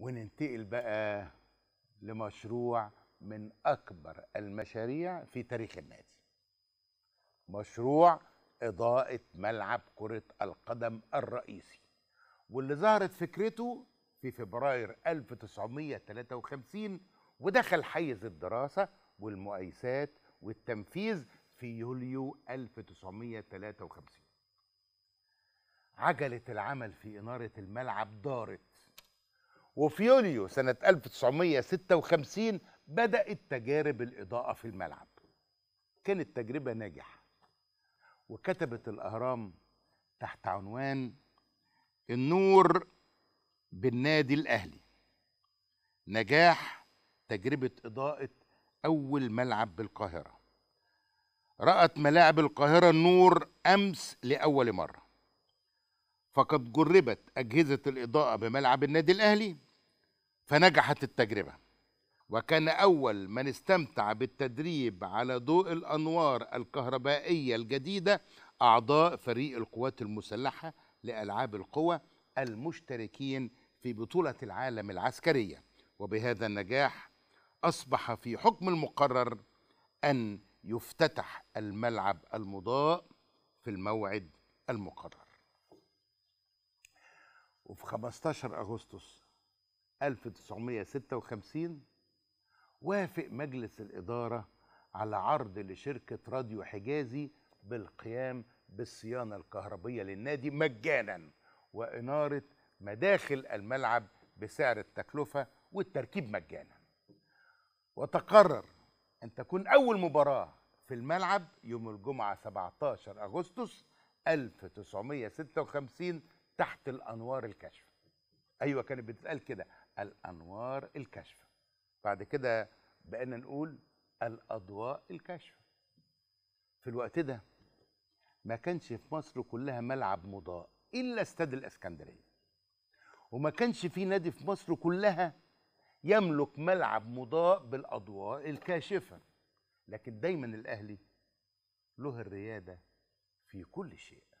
وننتقل بقى لمشروع من أكبر المشاريع في تاريخ النادي مشروع إضاءة ملعب كرة القدم الرئيسي واللي ظهرت فكرته في فبراير 1953 ودخل حيز الدراسة والمؤيسات والتنفيذ في يوليو 1953 عجلة العمل في إنارة الملعب دارت وفي يوليو سنة 1956 بدأت تجارب الإضاءة في الملعب كانت تجربة ناجحة وكتبت الأهرام تحت عنوان النور بالنادي الأهلي نجاح تجربة إضاءة أول ملعب بالقاهرة رأت ملاعب القاهرة النور أمس لأول مرة فقد جربت أجهزة الإضاءة بملعب النادي الأهلي فنجحت التجربة وكان أول من استمتع بالتدريب على ضوء الأنوار الكهربائية الجديدة أعضاء فريق القوات المسلحة لألعاب القوى المشتركين في بطولة العالم العسكرية وبهذا النجاح أصبح في حكم المقرر أن يفتتح الملعب المضاء في الموعد المقرر وفي 15 أغسطس 1956 وافق مجلس الإدارة على عرض لشركة راديو حجازي بالقيام بالصيانة الكهربية للنادي مجانا وإنارة مداخل الملعب بسعر التكلفة والتركيب مجانا وتقرر أن تكون أول مباراة في الملعب يوم الجمعة 17 أغسطس 1956 تحت الأنوار الكشف ايوه كانت بتتقال كده الانوار الكاشفه بعد كده بقينا نقول الاضواء الكاشفه في الوقت ده ما كانش في مصر كلها ملعب مضاء الا استاد الاسكندريه وما كانش في نادي في مصر كلها يملك ملعب مضاء بالاضواء الكاشفه لكن دايما الاهلي له الرياده في كل شيء